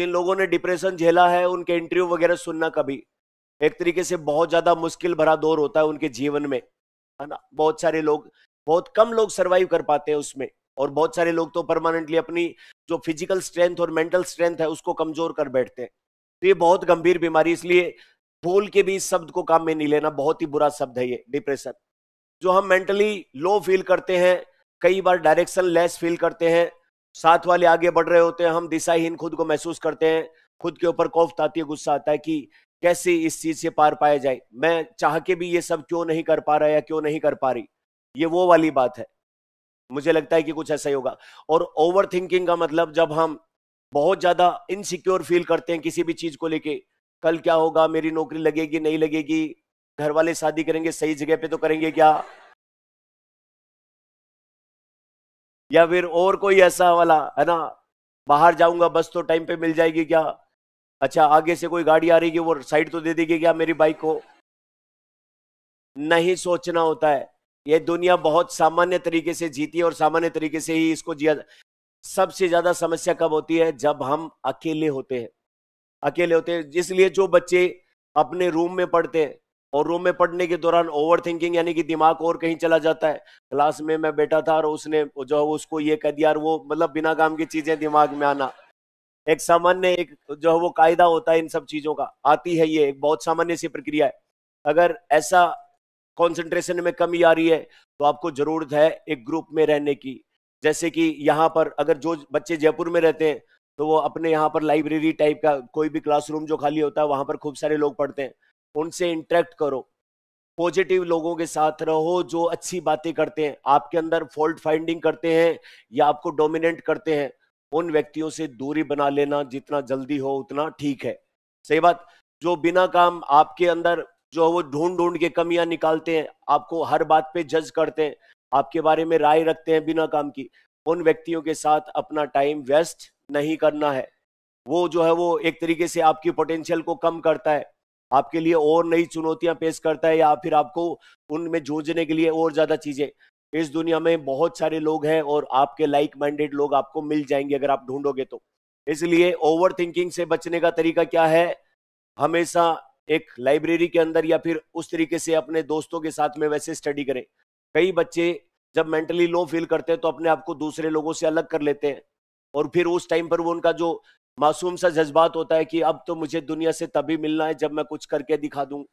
जिन लोगों ने डिप्रेशन झेला है उनके इंटरव्यू वगैरह सुनना कभी एक तरीके से बहुत ज्यादा मुश्किल भरा दौर होता है उनके जीवन में है ना बहुत सारे लोग बहुत कम लोग सर्वाइव कर पाते हैं उसमें और बहुत सारे लोग तो परमानेंटली अपनी जो फिजिकल स्ट्रेंथ और मेंटल स्ट्रेंथ है उसको कमजोर कर बैठते हैं तो ये बहुत गंभीर बीमारी इसलिए बोल के भी इस शब्द को काम में नहीं लेना बहुत ही बुरा शब्द है ये डिप्रेशन जो हम मेंटली लो फील करते हैं कई बार डायरेक्शन लेस फील करते हैं साथ वाले आगे बढ़ रहे होते हैं हम दिशाहीन खुद को महसूस करते हैं खुद के ऊपर खौफ आती है गुस्सा आता है कि कैसे इस चीज से पार पाया जाए मैं चाह के भी ये सब क्यों नहीं कर पा रहा या क्यों नहीं कर पा रही ये वो वाली बात है मुझे लगता है कि कुछ ऐसा ही होगा और ओवर थिंकिंग का मतलब जब हम बहुत ज्यादा इनसिक्योर फील करते हैं किसी भी चीज को लेके कल क्या होगा मेरी नौकरी लगेगी नहीं लगेगी घर वाले शादी करेंगे सही जगह पे तो करेंगे क्या या फिर और कोई ऐसा वाला है ना बाहर जाऊंगा बस तो टाइम पे मिल जाएगी क्या अच्छा आगे से कोई गाड़ी आ रही है वो साइड तो दे देगी क्या मेरी बाइक को नहीं सोचना होता है ये दुनिया बहुत सामान्य तरीके से जीती है और सामान्य तरीके से ही इसको जिया सबसे ज्यादा समस्या कब होती है जब हम अकेले होते हैं अकेले होते हैं इसलिए जो बच्चे अपने रूम में पढ़ते हैं और रूम में पढ़ने के दौरान ओवर थिंकिंग यानी कि दिमाग और कहीं चला जाता है क्लास में मैं बैठा था और उसने जो है उसको ये कह दिया और वो मतलब बिना काम की चीजें दिमाग में आना एक सामान्य एक जो है वो कायदा होता है इन सब चीजों का आती है ये एक बहुत सामान्य सी प्रक्रिया है अगर ऐसा कॉन्सेंट्रेशन में कमी आ रही है तो आपको जरूरत है एक ग्रुप में रहने की जैसे कि यहाँ पर अगर जो बच्चे जयपुर में रहते हैं तो वो अपने यहाँ पर लाइब्रेरी टाइप का कोई भी क्लासरूम जो खाली होता है वहाँ पर खूब सारे लोग पढ़ते हैं उनसे इंटरेक्ट करो पॉजिटिव लोगों के साथ रहो जो अच्छी बातें करते हैं आपके अंदर फॉल्ट फाइंडिंग करते हैं या आपको डोमिनेट करते हैं उन व्यक्तियों से दूरी बना लेना जितना जल्दी हो उतना ठीक है सही बात जो बिना काम आपके अंदर जो वो ढूंढ ढूंढ के कमियां निकालते हैं आपको हर बात पे जज करते हैं आपके बारे में राय रखते हैं बिना काम की उन व्यक्तियों के साथ अपना टाइम वेस्ट नहीं करना है वो जो है वो एक तरीके से आपकी पोटेंशियल को कम करता है आपके लिए और नई चुनौतियां पेश करता है या फिर आपको उनमें जूझने के लिए और ज्यादा चीजें इस दुनिया में बहुत सारे लोग हैं और आपके लाइक माइंडेड लोग आपको मिल जाएंगे अगर आप ढूंढोगे तो इसलिए ओवर थिंकिंग से बचने का तरीका क्या है हमेशा एक लाइब्रेरी के अंदर या फिर उस तरीके से अपने दोस्तों के साथ में वैसे स्टडी करें कई बच्चे जब मेंटली लो फील करते हैं तो अपने आप को दूसरे लोगों से अलग कर लेते हैं और फिर उस टाइम पर वो उनका जो मासूम सा जज्बात होता है कि अब तो मुझे दुनिया से तभी मिलना है जब मैं कुछ करके दिखा दूँ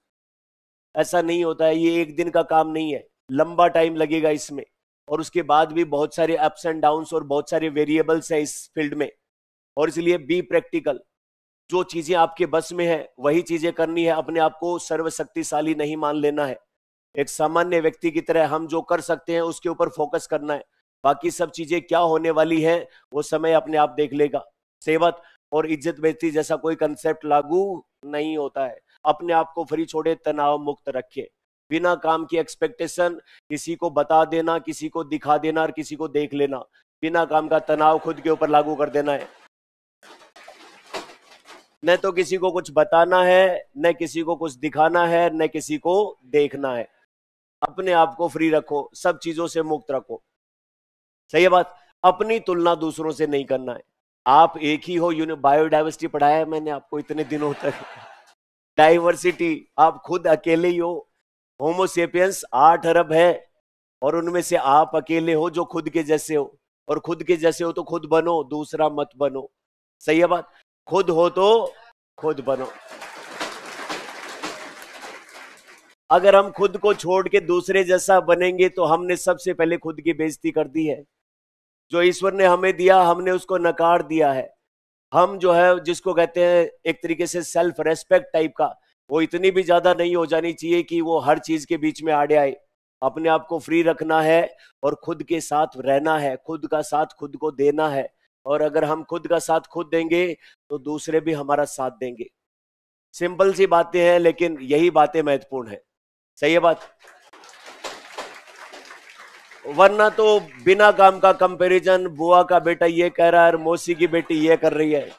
ऐसा नहीं होता है ये एक दिन का काम नहीं है लंबा टाइम लगेगा इसमें और उसके बाद भी बहुत सारे अप्स एंड डाउन्स और बहुत सारे वेरिएबल्स हैं इस फील्ड में और इसलिए बी प्रैक्टिकल जो चीज़ें आपके बस में है वही चीज़ें करनी है अपने आप को सर्वशक्तिशाली नहीं मान लेना है एक सामान्य व्यक्ति की तरह हम जो कर सकते हैं उसके ऊपर फोकस करना है बाकी सब चीज़ें क्या होने वाली हैं वो समय अपने आप देख लेगा सेवत और इज्जत बेजती जैसा कोई कंसेप्ट लागू नहीं होता है अपने आप को फ्री छोड़े तनाव मुक्त रखे बिना काम की एक्सपेक्टेशन किसी को बता देना किसी को दिखा देना और किसी को देख लेना बिना काम का तनाव खुद के ऊपर लागू कर देना है न तो किसी को कुछ बताना है न किसी को कुछ दिखाना है न किसी को देखना है अपने आप को फ्री रखो सब चीजों से मुक्त रखो सही है बात अपनी तुलना दूसरों से नहीं करना है आप एक ही हो यूनि बायोडाइवर्सिटी पढ़ाया है मैंने आपको इतने दिनों तक डाइवर्सिटी आप खुद अकेले ही हो होमोसेपियंस आठ अरब है और उनमें से आप अकेले हो जो खुद के जैसे हो और खुद के जैसे हो तो खुद बनो दूसरा मत बनो सही है बात खुद हो तो खुद बनो अगर हम खुद को छोड़ के दूसरे जैसा बनेंगे तो हमने सबसे पहले खुद की बेइज्जती कर दी है जो ईश्वर ने हमें दिया हमने उसको नकार दिया है हम जो है जिसको कहते हैं एक तरीके से सेल्फ रेस्पेक्ट टाइप का वो इतनी भी ज्यादा नहीं हो जानी चाहिए कि वो हर चीज के बीच में आड़े आए अपने आप को फ्री रखना है और खुद के साथ रहना है खुद का साथ खुद को देना है और अगर हम खुद का साथ खुद देंगे तो दूसरे भी हमारा साथ देंगे सिंपल सी बातें हैं लेकिन यही बातें महत्वपूर्ण है सही है बात वरना तो बिना काम का कंपैरिजन बुआ का बेटा ये कह रहा है और मौसी की बेटी ये कर रही है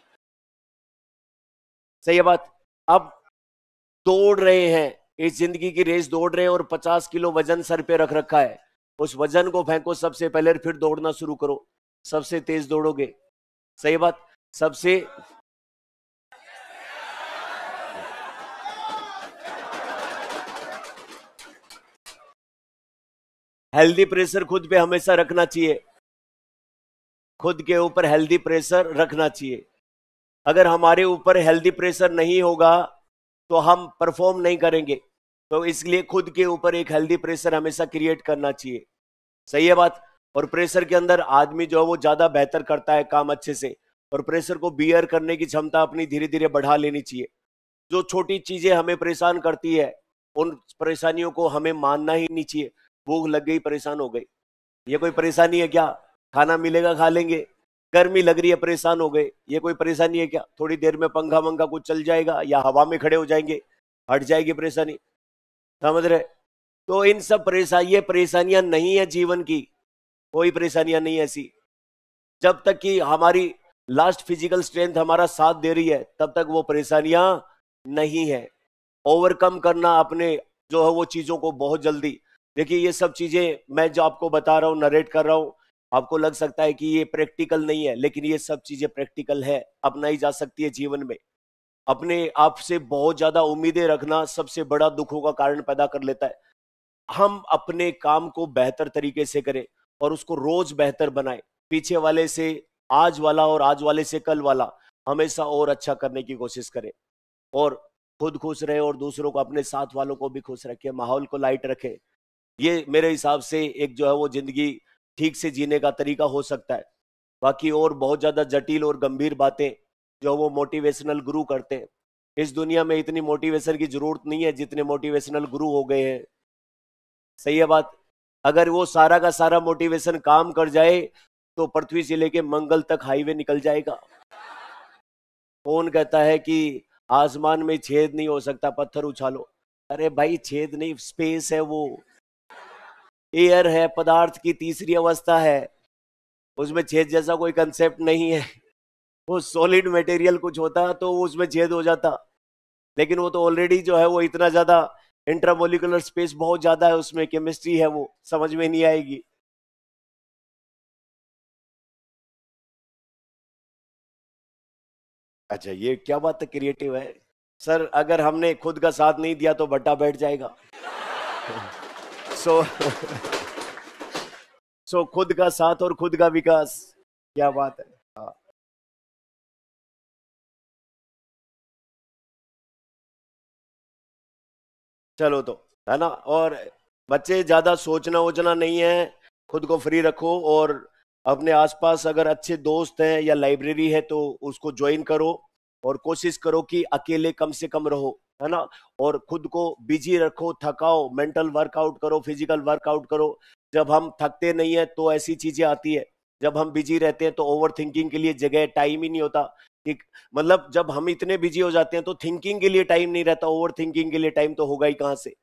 सही है बात अब दौड़ रहे हैं इस जिंदगी की रेस दौड़ रहे हैं और 50 किलो वजन सर पे रख रखा है उस वजन को फेंको सबसे पहले फिर दौड़ना शुरू करो सबसे तेज दौड़ोगे सही बात सबसे हेल्दी प्रेशर खुद पे हमेशा रखना चाहिए खुद के ऊपर हेल्दी प्रेशर रखना चाहिए अगर हमारे ऊपर हेल्दी प्रेशर नहीं होगा तो हम परफॉर्म नहीं करेंगे तो इसलिए खुद के ऊपर एक हेल्दी प्रेशर हमेशा क्रिएट करना चाहिए सही है बात और प्रेशर के अंदर आदमी जो है वो ज़्यादा बेहतर करता है काम अच्छे से और प्रेशर को बियर करने की क्षमता अपनी धीरे धीरे बढ़ा लेनी चाहिए जो छोटी चीज़ें हमें परेशान करती है उन परेशानियों को हमें मानना ही नहीं चाहिए भूख लग गई परेशान हो गई ये कोई परेशानी है क्या खाना मिलेगा खा लेंगे गर्मी लग रही है परेशान हो गए ये कोई परेशानी है क्या थोड़ी देर में पंखा वंखा कुछ चल जाएगा या हवा में खड़े हो जाएंगे हट जाएगी परेशानी समझ रहे तो इन सब परेशान ये परेशानियां नहीं है जीवन की कोई परेशानियां नहीं ऐसी जब तक कि हमारी लास्ट फिजिकल स्ट्रेंथ हमारा साथ दे रही है तब तक वो परेशानियां नहीं है ओवरकम करना अपने जो है वो चीज़ों को बहुत जल्दी देखिए ये सब चीजें मैं जो आपको बता रहा हूँ नरेट कर रहा हूँ आपको लग सकता है कि ये प्रैक्टिकल नहीं है लेकिन ये सब चीजें प्रैक्टिकल है अपनाई जा सकती है जीवन में अपने आप से बहुत ज्यादा उम्मीदें रखना सबसे बड़ा दुखों का कारण पैदा कर लेता है हम अपने काम को बेहतर तरीके से करें और उसको रोज बेहतर बनाए पीछे वाले से आज वाला और आज वाले से कल वाला हमेशा और अच्छा करने की कोशिश करें और खुद खुश रहे और दूसरों को अपने साथ वालों को भी खुश रखें माहौल को लाइट रखें ये मेरे हिसाब से एक जो है वो जिंदगी ठीक से जीने का तरीका हो सकता है बाकी और बहुत ज़्यादा जटिल और गंभीर बातें जो वो मोटिवेशनल गुरु करते हैं इस दुनिया में इतनी मोटिवेशन की जरूरत नहीं है जितने मोटिवेशनल गुरु हो गए हैं सही है बात अगर वो सारा का सारा मोटिवेशन काम कर जाए तो पृथ्वी से लेके मंगल तक हाईवे निकल जाएगा कौन कहता है कि आसमान में छेद नहीं हो सकता पत्थर उछालो अरे भाई छेद नहीं स्पेस है वो एयर है पदार्थ की तीसरी अवस्था है उसमें छेद जैसा कोई कंसेप्ट नहीं है वो सॉलिड मटेरियल कुछ होता तो उसमें छेद हो जाता लेकिन वो तो ऑलरेडी जो है वो इतना ज़्यादा इंट्रामोलिकुलर स्पेस बहुत ज़्यादा है उसमें केमिस्ट्री है वो समझ में नहीं आएगी अच्छा ये क्या बात है क्रिएटिव है सर अगर हमने खुद का साथ नहीं दिया तो बट्टा बैठ जाएगा सो सो खुद का साथ और खुद का विकास क्या बात है हाँ। चलो तो है ना और बच्चे ज़्यादा सोचना वोचना नहीं है खुद को फ्री रखो और अपने आसपास अगर अच्छे दोस्त हैं या लाइब्रेरी है तो उसको ज्वाइन करो और कोशिश करो कि अकेले कम से कम रहो है ना और खुद को बिजी रखो थकाओ मेंटल वर्कआउट करो फिजिकल वर्कआउट करो जब हम थकते नहीं है तो ऐसी चीजें आती है जब हम बिजी रहते हैं तो ओवर थिंकिंग के लिए जगह टाइम ही नहीं होता ठीक मतलब जब हम इतने बिजी हो जाते हैं तो थिंकिंग के लिए टाइम नहीं रहता ओवर थिंकिंग के लिए टाइम तो होगा ही कहाँ से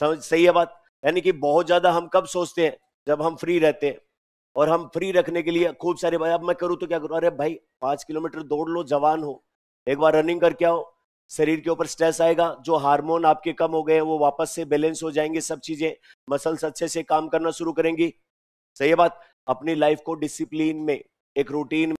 समझ सही है बात यानी कि बहुत ज्यादा हम कब सोचते हैं जब हम फ्री रहते हैं और हम फ्री रखने के लिए खूब सारे भाई अब मैं करूँ तो क्या करूँ अरे भाई पाँच किलोमीटर दौड़ लो जवान हो एक बार रनिंग करके आओ शरीर के ऊपर स्ट्रेस आएगा जो हार्मोन आपके कम हो गए वो वापस से बैलेंस हो जाएंगे सब चीजें मसल्स अच्छे से काम करना शुरू करेंगी सही बात अपनी लाइफ को डिसिप्लिन में एक रूटीन